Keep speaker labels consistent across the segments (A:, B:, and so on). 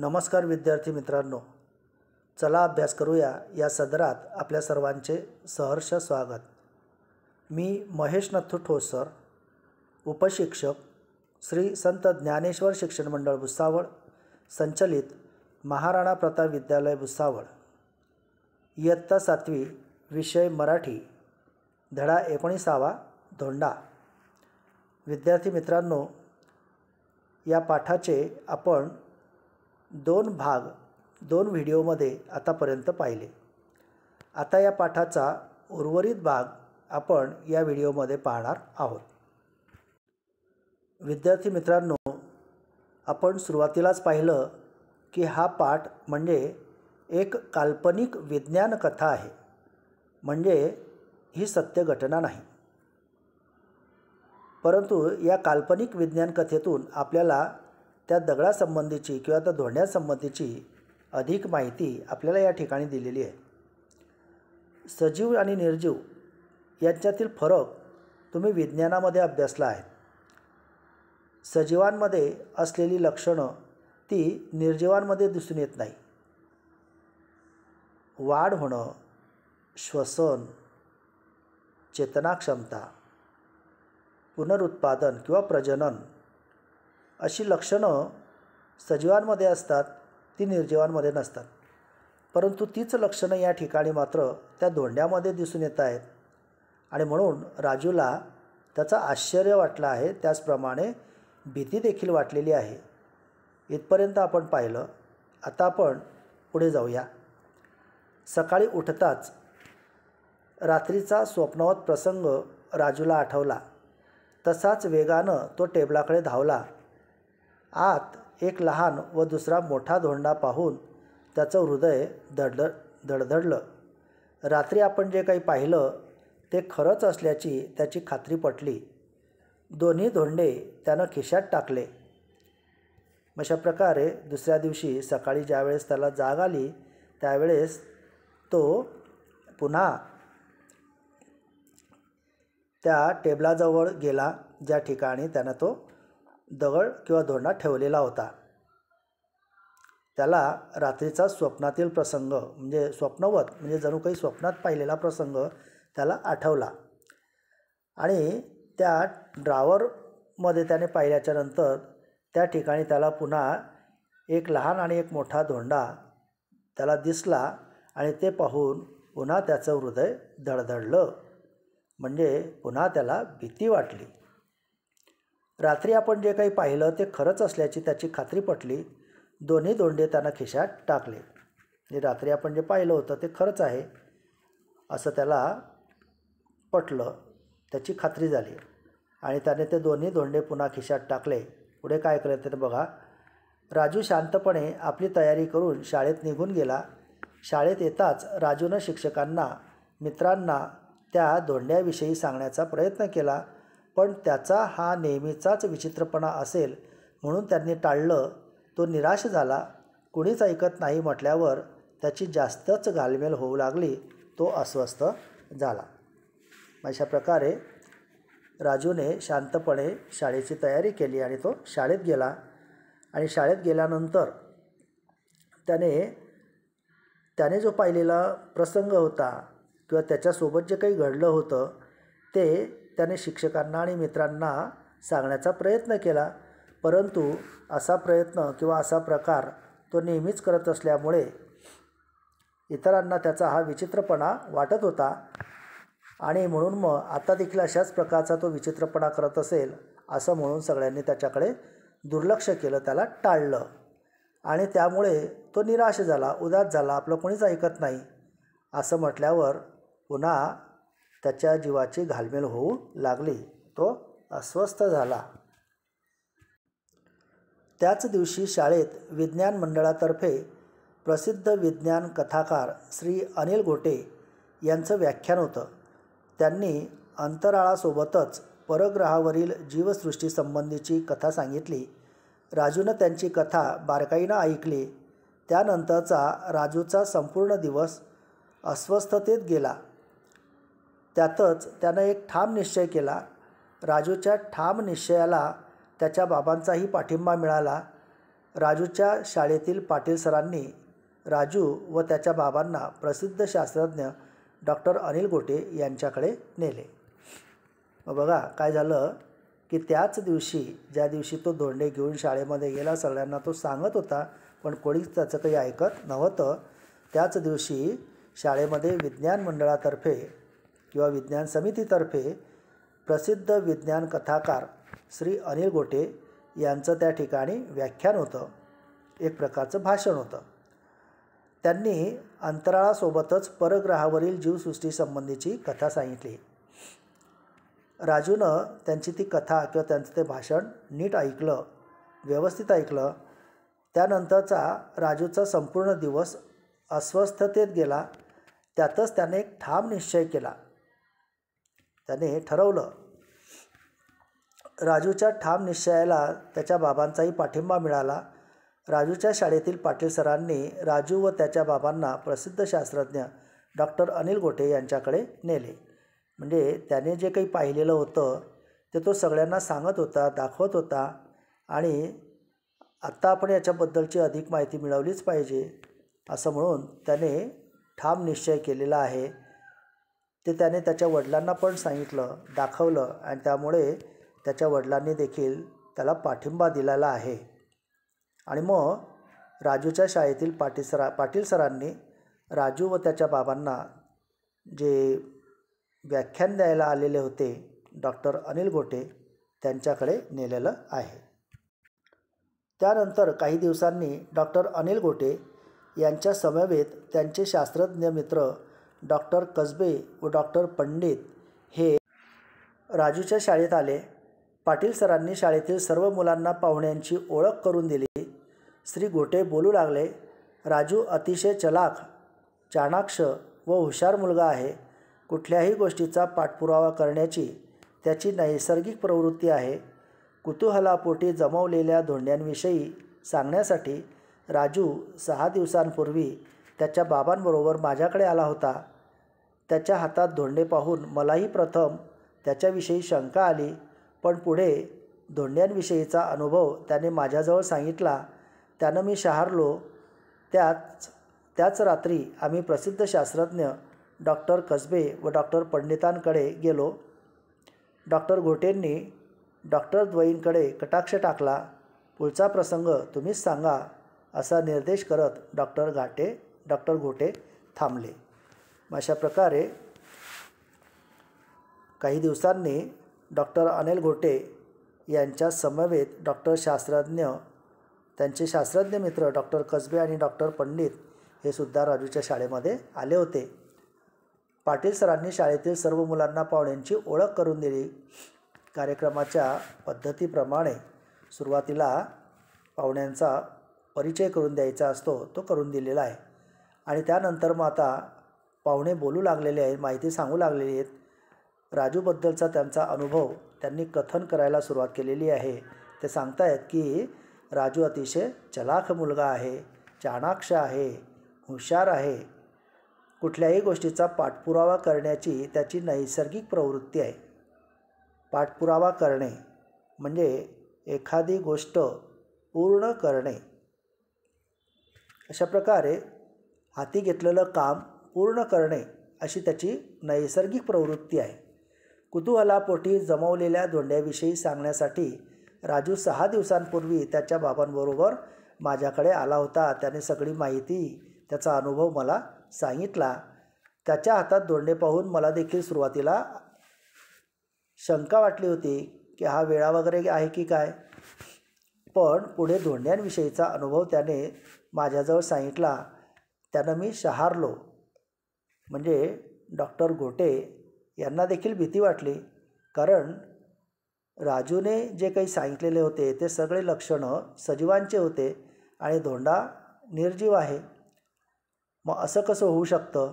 A: नमस्कार विद्यार्थी मित्रांनो चला अभ्यास करूया या सदरात आपल्या सर्वांचे सहर्ष स्वागत मी महेश नथू ठोसर उपशिक्षक श्री संत ज्ञानेश्वर शिक्षण मंडळ भुसावळ संचलित महाराणा प्रताप विद्यालय भुसावळ इयत्ता सातवी विषय मराठी धडा एकोणीसावा धोंडा विद्यार्थी मित्रांनो या पाठाचे आपण दोन भाग दोन व्हिडिओमध्ये आतापर्यंत पाहिले आता या पाठाचा उर्वरित भाग आपण या व्हिडिओमध्ये पाहणार आहोत विद्यार्थी मित्रांनो आपण सुरुवातीलाच पाहिलं की हा पाठ म्हणजे एक काल्पनिक विज्ञान कथा आहे म्हणजे ही सत्य घटना नाही परंतु या काल्पनिक विज्ञान कथेतून आपल्याला त्या दगडासंबंधीची किंवा त्या धोण्यासंबंधीची अधिक माहिती आपल्याला या ठिकाणी दिलेली आहे सजीव आणि निर्जीव यांच्यातील फरक तुम्ही विज्ञानामध्ये अभ्यासला आहे सजीवांमध्ये असलेली लक्षणं ती निर्जीवांमध्ये दिसून येत नाही वाढ होणं श्वसन चेतनाक्षमता पुनरुत्पादन किंवा प्रजनन अशी लक्षणं सजीवांमध्ये असतात ती निर्जीवांमध्ये नसतात परंतु तीच लक्षणं या ठिकाणी मात्र त्या धोंड्यामध्ये दिसून येत आहेत आणि म्हणून राजूला त्याचं आश्चर्य वाटलं आहे त्याचप्रमाणे भीती देखील वाटलेली आहे इथपर्यंत आपण पाहिलं आता आपण पुढे जाऊया सकाळी उठताच रात्रीचा स्वप्नवत प्रसंग राजूला आठवला तसाच वेगानं तो टेबलाकडे धावला आत एक लहान व दुसरा मोठा धोंडा पाहून त्याचं हृदय धडध धडधडलं रात्री आपण जे काही पाहिलं ते खरंच असल्याची त्याची खात्री पटली दोन्ही धोंडे त्यानं खिशात टाकले अशा प्रकारे दुसऱ्या दिवशी सकाळी ज्यावेळेस त्याला जाग आली त्यावेळेस तो पुन्हा त्या टेबलाजवळ गेला ज्या ठिकाणी त्यानं तो दगड किंवा धोंडा ठेवलेला होता त्याला रात्रीचा स्वप्नातील प्रसंग म्हणजे स्वप्नवत म्हणजे जणू काही स्वप्नात पाहिलेला प्रसंग त्याला आठवला आणि त्या ड्रावरमध्ये त्याने पाहिल्याच्या नंतर त्या ठिकाणी त्याला पुन्हा एक लहान आणि एक मोठा धोंडा त्याला दिसला आणि ते पाहून पुन्हा त्याचं हृदय धडधडलं म्हणजे पुन्हा त्याला भीती वाटली रात्री आपण जे काही पाहिलं ते खरंच असल्याची त्याची खात्री पटली दोन्ही दोंडे त्यांना खिशात टाकले आणि रात्री आपण जे पाहिलं होतं ते खरंच आहे असं त्याला पटलं त्याची खात्री झाली आणि त्याने ते दोन्ही दोंडे पुन्हा खिशात टाकले पुढे काय केलं ते बघा राजू शांतपणे आपली तयारी करून शाळेत निघून गेला शाळेत येताच राजूनं शिक्षकांना मित्रांना त्या दोंड्याविषयी सांगण्याचा प्रयत्न केला पण त्याचा हा नेहमीचाच विचित्रपणा असेल म्हणून त्यांनी टाळलं तो निराश झाला कुणीच ऐकत नाही म्हटल्यावर त्याची जास्तच घालमेल होऊ लागली तो अस्वस्थ झाला अशा प्रकारे राजूने शांतपणे शाळेची तयारी केली आणि तो शाळेत गेला आणि शाळेत गेल्यानंतर त्याने त्याने जो पाहिलेला प्रसंग होता किंवा त्याच्यासोबत जे काही घडलं होतं ते त्याने शिक्षकांना आणि मित्रांना सांगण्याचा प्रयत्न केला परंतु असा प्रयत्न किंवा असा प्रकार तो नेहमीच करत असल्यामुळे इतरांना त्याचा हा विचित्रपणा वाटत होता आणि म्हणून मग आता देखील अशाच प्रकारचा तो विचित्रपणा करत असेल असं म्हणून सगळ्यांनी त्याच्याकडे दुर्लक्ष केलं त्याला टाळलं आणि त्यामुळे तो निराश झाला उदास झाला आपलं कोणीच ऐकत नाही असं म्हटल्यावर पुन्हा त्याच्या जीवाची घालमेल होऊ लागली तो अस्वस्थ झाला त्याच दिवशी शाळेत विज्ञान मंडळातर्फे प्रसिद्ध विज्ञान कथाकार श्री अनिल घोटे यांचं व्याख्यान होतं त्यांनी अंतराळासोबतच परग्रहावरील जीवसृष्टीसंबंधीची कथा सांगितली राजूनं त्यांची कथा बारकाईनं ऐकली त्यानंतरचा राजूचा संपूर्ण दिवस अस्वस्थतेत गेला त्यातच त्यानं एक ठाम निश्चय केला राजूच्या ठाम निश्चयाला त्याच्या बाबांचाही पाठिंबा मिळाला राजूच्या शाळेतील पाटील सरांनी राजू व त्याच्या बाबांना प्रसिद्ध शास्त्रज्ञ डॉक्टर अनिल गोटे यांच्याकडे नेले बघा काय झालं की त्याच दिवशी ज्या दिवशी तो धोंडे घेऊन शाळेमध्ये गेला सगळ्यांना तो सांगत होता पण कोणीच त्याचं काही ऐकत नव्हतं त्याच दिवशी शाळेमध्ये विज्ञान मंडळातर्फे किंवा विज्ञान समितीतर्फे प्रसिद्ध विज्ञान कथाकार श्री अनिल गोटे यांचं त्या ठिकाणी व्याख्यान होतं एक प्रकारचं भाषण होतं त्यांनी अंतराळासोबतच परग्रहावरील जीवसृष्टीसंबंधीची कथा सांगितली राजूनं त्यांची ती कथा किंवा त्यांचं ते भाषण नीट ऐकलं व्यवस्थित ऐकलं त्यानंतरचा राजूचा संपूर्ण दिवस अस्वस्थतेत गेला त्यातच त्याने एक ठाम निश्चय केला त्याने हे ठरवलं राजूच्या ठाम निश्चयाला त्याच्या बाबांचाही पाठिंबा मिळाला राजूच्या शाळेतील पाटील सरांनी राजू व त्याच्या बाबांना प्रसिद्ध शास्त्रज्ञ डॉक्टर अनिल गोटे यांच्याकडे नेले म्हणजे त्याने जे काही पाहिलेलं होतं ते तो सगळ्यांना सांगत होता दाखवत होता आणि आत्ता आपण याच्याबद्दलची अधिक माहिती मिळवलीच पाहिजे असं म्हणून त्याने ठाम निश्चय केलेला आहे ते त्याने त्याच्या वडिलांना पण सांगितलं दाखवलं आणि त्यामुळे त्याच्या वडिलांनी देखील त्याला पाठिंबा दिलेला आहे आणि मग राजूच्या शाळेतील पाटील सरा पाटील सरांनी राजू व त्याच्या बाबांना जे व्याख्यान द्यायला आलेले होते डॉक्टर अनिल गोटे त्यांच्याकडे नेलेलं आहे त्यानंतर काही दिवसांनी डॉक्टर अनिल गोटे यांच्या समवेत त्यांचे शास्त्रज्ञ मित्र डॉक्टर कसबे व डॉक्टर पंडित हे राजूच्या शाळेत आले पाटील सरांनी शाळेतील सर्व मुलांना पाहुण्यांची ओळख करून दिली श्री घोटे बोलू लागले राजू अतिशय चलाख चाणाक्ष व हुशार मुलगा आहे कुठल्याही गोष्टीचा पाठपुरावा करण्याची त्याची नैसर्गिक प्रवृत्ती आहे कुतूहलापोटी जमवलेल्या धोंड्यांविषयी सांगण्यासाठी राजू सहा दिवसांपूर्वी त्याच्या बाबांबरोबर माझ्याकडे आला होता त्याच्या हातात धोंडे पाहून मलाही प्रथम त्याच्याविषयी शंका आली पण पुढे धोंड्यांविषयीचा अनुभव त्याने माझ्याजवळ सांगितला त्यानं मी शहारलो त्याच त्याच रात्री आम्ही प्रसिद्ध शास्त्रज्ञ डॉक्टर कसबे व डॉक्टर पंडितांकडे गेलो डॉक्टर घोटेंनी डॉक्टर द्वईंकडे कटाक्ष टाकला पुढचा प्रसंग तुम्हीच सांगा असा निर्देश करत डॉक्टर घाटे डॉक्टर घोटे थांबले अशा प्रकारे काही दिवसांनी डॉक्टर अनिल घोटे यांच्या समवेत डॉक्टर शास्त्रज्ञ त्यांचे शास्त्रज्ञ मित्र डॉक्टर कसबे आणि डॉक्टर पंडित हे सुद्धा राजूच्या शाळेमध्ये आले होते पाटील सरांनी शाळेतील सर्व मुलांना पाहुण्यांची ओळख करून दिली कार्यक्रमाच्या पद्धतीप्रमाणे सुरुवातीला पाहुण्यांचा परिचय करून द्यायचा असतो तो करून दिलेला आहे आणि त्यानंतर मग आता पाहुणे बोलू लागलेले आहेत माहिती सांगू लागलेली आहेत राजूबद्दलचा त्यांचा अनुभव त्यांनी कथन करायला सुरुवात केलेली आहे ते सांगतायत की राजू अतिशय चलाख मुलगा आहे चाणाक्ष आहे हुशार आहे कुठल्याही गोष्टीचा पाठपुरावा करण्याची त्याची नैसर्गिक प्रवृत्ती आहे पाठपुरावा करणे म्हणजे एखादी गोष्ट पूर्ण करणे अशा प्रकारे हाती घेतलेलं काम पूर्ण करणे अशी त्याची नैसर्गिक प्रवृत्ती आहे कुतूहलापोटी जमवलेल्या धोंड्याविषयी सांगण्यासाठी राजू सहा दिवसांपूर्वी त्याच्या बाबांबरोबर माझ्याकडे आला होता त्याने सगळी माहिती त्याचा अनुभव मला सांगितला त्याच्या हातात धोंडे पाहून मला देखील सुरुवातीला शंका वाटली होती की हा वेळा वगैरे आहे की काय पण पुढे धोंड्यांविषयीचा अनुभव त्याने माझ्याजवळ सांगितला त्यानं मी शहारलो म्हणजे डॉक्टर घोटे यांना देखील भीती वाटली कारण राजूने जे काही सांगितलेले होते ते सगळे लक्षणं सजीवांचे होते आणि धोंडा निर्जीव आहे मग असं कसं होऊ शकतं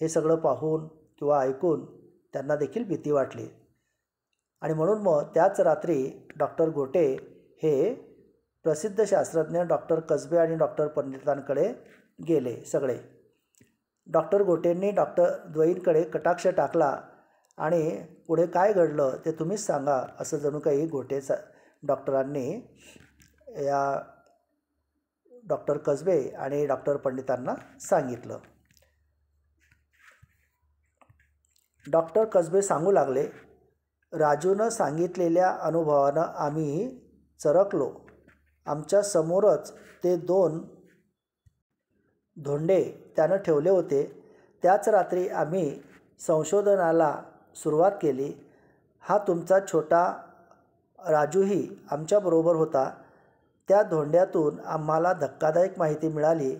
A: हे सगळं पाहून किंवा ऐकून त्यांना देखील भीती वाटली आणि म्हणून मग त्याच रात्री डॉक्टर घोटे हे प्रसिद्ध शास्त्रज्ञ डॉक्टर कसबे आणि डॉक्टर पंडितांकडे गेले सगळे डॉक्टर गोटेंनी डॉक्टर द्वईंकडे कटाक्ष टाकला आणि पुढे काय घडलं ते तुम्हीच सांगा असं जणू काही गोटेचा डॉक्टरांनी या डॉक्टर कसबे आणि डॉक्टर पंडितांना सांगितलं डॉक्टर कसबे सांगू लागले राजूनं सांगितलेल्या अनुभवानं आम्ही चरकलो आमच्यासमोरच ते दोन धोंडे त्यानं ठेवले होते त्याच रात्री आम्ही संशोधनाला सुरुवात केली हा तुमचा छोटा राजूही आमच्याबरोबर होता त्या धोंड्यातून आम्हाला धक्कादायक माहिती मिळाली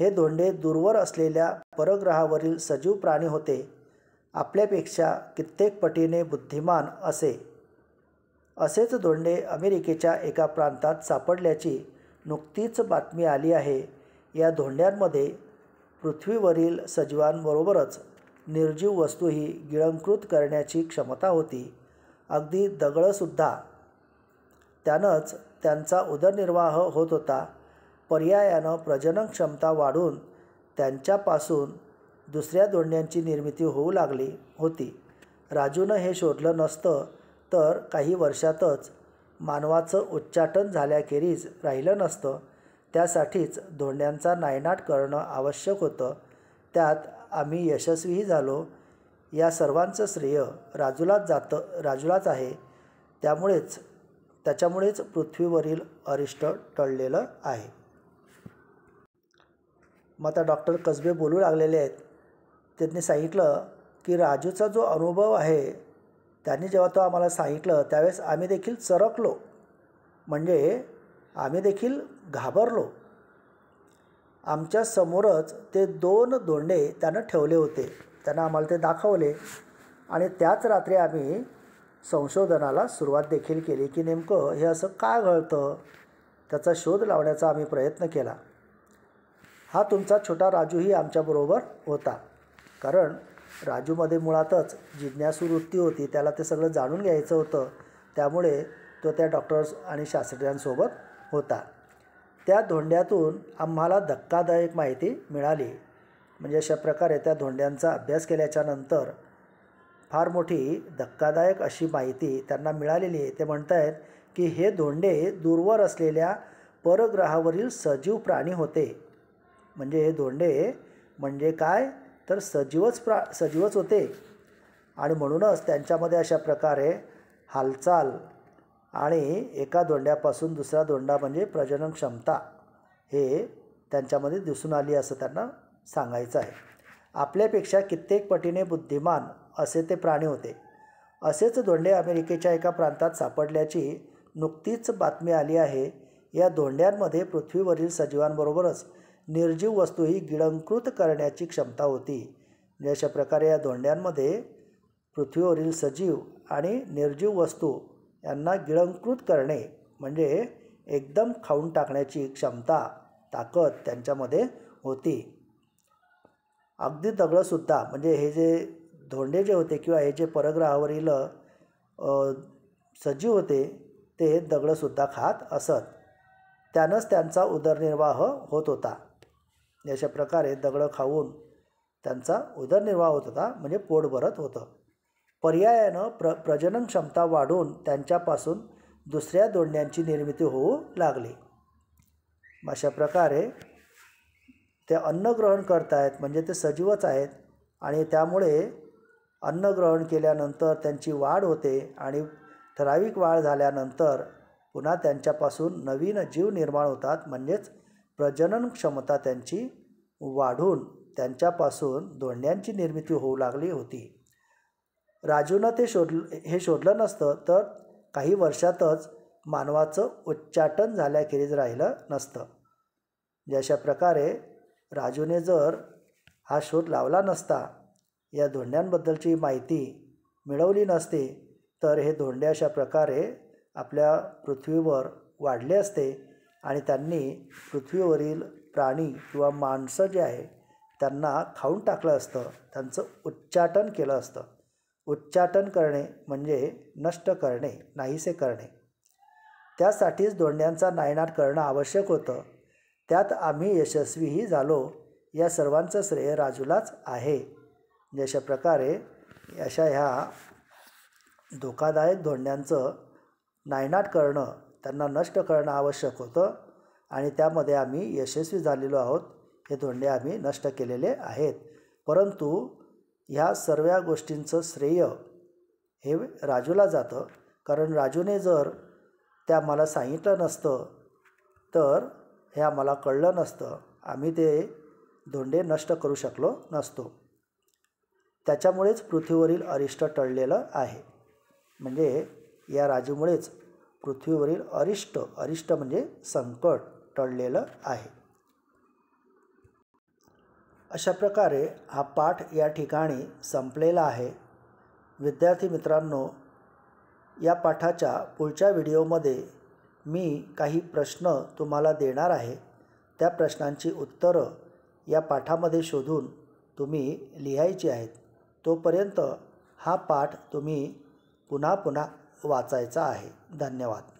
A: हे धोंडे दूरवर असलेल्या परग्रहावरील सजीव प्राणी होते आपल्यापेक्षा कित्येक पटीने बुद्धिमान असे असेच धोंडे अमेरिकेच्या एका प्रांतात सापडल्याची नुकतीच बातमी आली आहे या धोंड्यांमध्ये पृथ्वीवरील सजीवांबरोबरच निर्जीव वस्तूही गिळंकृत करण्याची क्षमता होती अगदी दगडंसुद्धा त्यानंच त्यांचा उदरनिर्वाह होत होता पर्यायानं प्रजनन क्षमता वाढून त्यांच्यापासून दुसऱ्या धोंड्यांची निर्मिती होऊ लागली होती राजूनं हे शोधलं नसतं तर काही वर्षातच मानवाचं उच्चाटन झाल्याखेरीज राहिलं नसतं त्यासाठीच धोंड्यांचा नायनाट करणं आवश्यक होतं त्यात आम्ही यशस्वीही झालो या सर्वांचं श्रेय राजूलाच जातं राजूलाच आहे त्यामुळेच त्याच्यामुळेच पृथ्वीवरील अरिष्ट टळलेलं आहे मग आता डॉक्टर कसबे बोलू लागलेले आहेत त्यांनी सांगितलं की राजूचा जो अनुभव आहे त्यांनी जेव्हा तो आम्हाला सांगितलं त्यावेळेस आम्ही देखील चरकलो म्हणजे आम्ही देखील घाबरलो आमच्या समोरच ते दोन दोंडे त्यानं ठेवले होते त्यानं आम्हाला ते दाखवले आणि त्याच रात्री आम्ही संशोधनाला सुरुवात देखील केली की नेमकं हे असं का घळतं त्याचा शोध लावण्याचा आम्ही प्रयत्न केला हा तुमचा छोटा राजूही आमच्याबरोबर होता कारण राजूमध्ये मुळातच जिज्ञासू वृत्ती होती त्याला ते सगळं जाणून घ्यायचं होतं त्यामुळे तो त्या डॉक्टर्स आणि शास्त्रज्ञांसोबत होता त्या धोंड्यातून आम्हाला धक्कादायक माहिती मिळाली म्हणजे अशा प्रकारे त्या धोंड्यांचा अभ्यास केल्याच्यानंतर फार मोठी धक्कादायक अशी माहिती त्यांना मिळालेली आहे ते म्हणत आहेत की हे धोंडे दूरवर असलेल्या परग्रहावरील सजीव प्राणी होते म्हणजे हे धोंडे म्हणजे काय तर सजीवच प्रा सजीवच होते आणि म्हणूनच त्यांच्यामध्ये अशा प्रकारे हालचाल आणि एका दोंड्यापासून दुसरा दोंडा म्हणजे प्रजनन क्षमता हे त्यांच्यामध्ये दिसून आली असं त्यांना सांगायचं आहे आपल्यापेक्षा कित्येक पटीने बुद्धिमान असे ते प्राणी होते असेच धोंडे अमेरिकेच्या एका प्रांतात सापडल्याची नुकतीच बातमी आली आहे या दोंड्यांमध्ये पृथ्वीवरील सजीवांबरोबरच निर्जीव वस्तूही गिळंकृत करण्याची क्षमता होती म्हणजे अशा प्रकारे या दोंड्यांमध्ये पृथ्वीवरील सजीव आणि निर्जीव वस्तू त्यांना गिळंकृत करणे म्हणजे एकदम खाऊन टाकण्याची क्षमता ताकद त्यांच्यामध्ये होती अगदी दगडंसुद्धा म्हणजे हे जे धोंडे जे होते किंवा हे जे परग्रहावरील सजीव होते ते दगडंसुद्धा खात असत त्यानंच त्यांचा उदरनिर्वाह होत होता अशा प्रकारे दगडं खाऊन त्यांचा उदरनिर्वाह होत होता म्हणजे पोट भरत होतं पर्यायानं प्र प्रजनन क्षमता वाढून त्यांच्यापासून दुसऱ्या दोडण्यांची निर्मिती होऊ लागली अशा प्रकारे ते अन्न ग्रहण करत आहेत म्हणजे ते सजीवच आहेत आणि त्यामुळे अन्न ग्रहण केल्यानंतर त्यांची वाढ होते आणि ठराविक वाढ झाल्यानंतर पुन्हा त्यांच्यापासून नवीन जीव निर्माण होतात म्हणजेच प्रजनन क्षमता त्यांची वाढून त्यांच्यापासून दोडण्यांची निर्मिती होऊ लागली होती राजूनं ते शोध हे शोधलं नसतं तर काही वर्षातच मानवाचं उच्चाटन झाल्याखेरीज राहिलं नसतं ज्याशा प्रकारे राजूने जर हा शोध लावला नसता या धोंड्यांबद्दलची माहिती मिळवली नसती तर हे धोंडे अशा प्रकारे आपल्या पृथ्वीवर वाढले असते आणि त्यांनी पृथ्वीवरील प्राणी किंवा माणसं जे आहे त्यांना खाऊन टाकलं असतं त्यांचं उच्चाटन केलं असतं उच्चाटन करणे म्हणजे नष्ट करणे नाहीसे करणे त्यासाठीच दोंड्यांचा नायनाट करणं आवश्यक होतं त्यात आम्ही यशस्वीही झालो या सर्वांचं श्रेय राजूलाच आहे जशा प्रकारे अशा ह्या धोकादायक धोंड्यांचं नायनाट करणं त्यांना नष्ट करणं आवश्यक होतं आणि त्यामध्ये आम्ही यशस्वी झालेलो आहोत हे धोंडे आम्ही नष्ट केलेले आहेत परंतु ह्या सर्व गोष्टींचं श्रेय हे राजूला जातं कारण राजूने जर त्या मला सांगितलं नसतं तर हे आम्हाला कळलं नसतं आम्ही ते धोंडे नष्ट करू शकलो नसतो त्याच्यामुळेच पृथ्वीवरील अरिष्ट टळलेलं आहे म्हणजे या राजूमुळेच पृथ्वीवरील अरिष्ट अरिष्ट म्हणजे संकट टळलेलं आहे अशा प्रकारे हा पाठ या ठिकाणी संपलेला आहे विद्यार्थी मित्रांनो या पाठाच्या पुढच्या व्हिडिओमध्ये मी काही प्रश्न तुम्हाला देणार आहे त्या प्रश्नांची उत्तरं या पाठामध्ये शोधून तुम्ही लिहायची आहेत तोपर्यंत हा पाठ तुम्ही पुन्हा पुन्हा वाचायचा आहे धन्यवाद